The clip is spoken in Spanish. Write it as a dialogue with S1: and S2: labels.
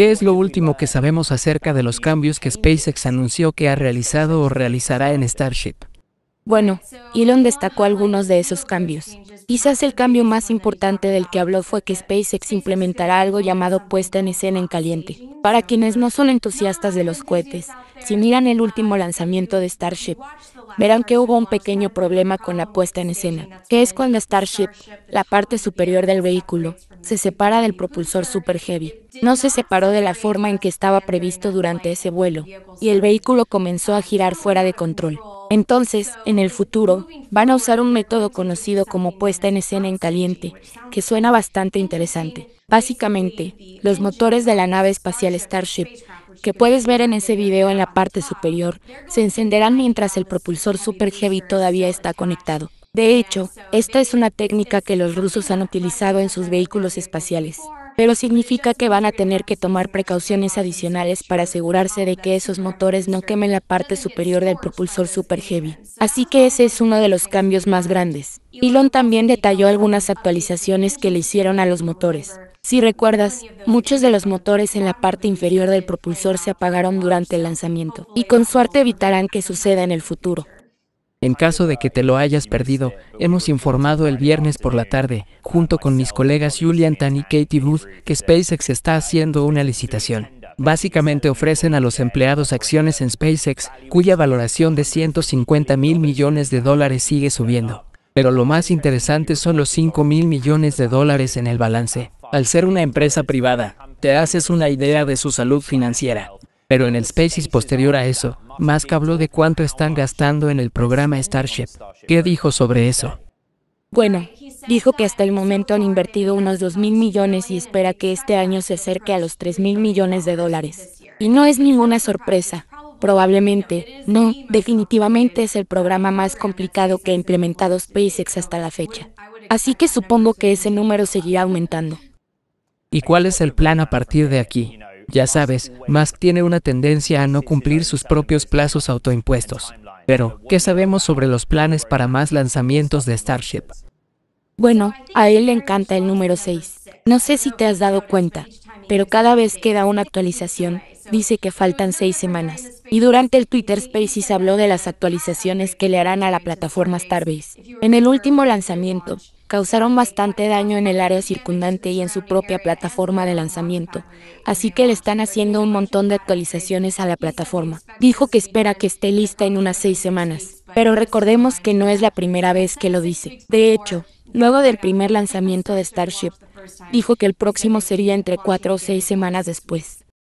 S1: ¿Qué es lo último que sabemos acerca de los cambios que SpaceX anunció que ha realizado o realizará en Starship?
S2: Bueno, Elon destacó algunos de esos cambios. Quizás el cambio más importante del que habló fue que SpaceX implementará algo llamado puesta en escena en caliente. Para quienes no son entusiastas de los cohetes, si miran el último lanzamiento de Starship, verán que hubo un pequeño problema con la puesta en escena, que es cuando Starship, la parte superior del vehículo, se separa del propulsor Super Heavy. No se separó de la forma en que estaba previsto durante ese vuelo, y el vehículo comenzó a girar fuera de control. Entonces, en el futuro, van a usar un método conocido como puesta en escena en caliente, que suena bastante interesante. Básicamente, los motores de la nave espacial Starship, que puedes ver en ese video en la parte superior, se encenderán mientras el propulsor Super Heavy todavía está conectado. De hecho, esta es una técnica que los rusos han utilizado en sus vehículos espaciales pero significa que van a tener que tomar precauciones adicionales para asegurarse de que esos motores no quemen la parte superior del propulsor Super Heavy. Así que ese es uno de los cambios más grandes. Elon también detalló algunas actualizaciones que le hicieron a los motores. Si recuerdas, muchos de los motores en la parte inferior del propulsor se apagaron durante el lanzamiento, y con suerte evitarán que suceda en el futuro.
S1: En caso de que te lo hayas perdido, hemos informado el viernes por la tarde, junto con mis colegas Julian Tan y Katie Booth, que SpaceX está haciendo una licitación. Básicamente ofrecen a los empleados acciones en SpaceX, cuya valoración de 150 mil millones de dólares sigue subiendo. Pero lo más interesante son los 5 mil millones de dólares en el balance. Al ser una empresa privada, te haces una idea de su salud financiera. Pero en el Spaces posterior a eso, Musk habló de cuánto están gastando en el programa Starship. ¿Qué dijo sobre eso?
S2: Bueno, dijo que hasta el momento han invertido unos 2 mil millones y espera que este año se acerque a los 3 mil millones de dólares. Y no es ninguna sorpresa. Probablemente, no, definitivamente es el programa más complicado que ha implementado SpaceX hasta la fecha. Así que supongo que ese número seguirá aumentando.
S1: ¿Y cuál es el plan a partir de aquí? Ya sabes, Musk tiene una tendencia a no cumplir sus propios plazos autoimpuestos. Pero, ¿qué sabemos sobre los planes para más lanzamientos de Starship?
S2: Bueno, a él le encanta el número 6. No sé si te has dado cuenta, pero cada vez que da una actualización, dice que faltan seis semanas. Y durante el Twitter Spaces habló de las actualizaciones que le harán a la plataforma Starbase. En el último lanzamiento, causaron bastante daño en el área circundante y en su propia plataforma de lanzamiento, así que le están haciendo un montón de actualizaciones a la plataforma. Dijo que espera que esté lista en unas seis semanas, pero recordemos que no es la primera vez que lo dice. De hecho, luego del primer lanzamiento de Starship, dijo que el próximo sería entre cuatro o seis semanas después.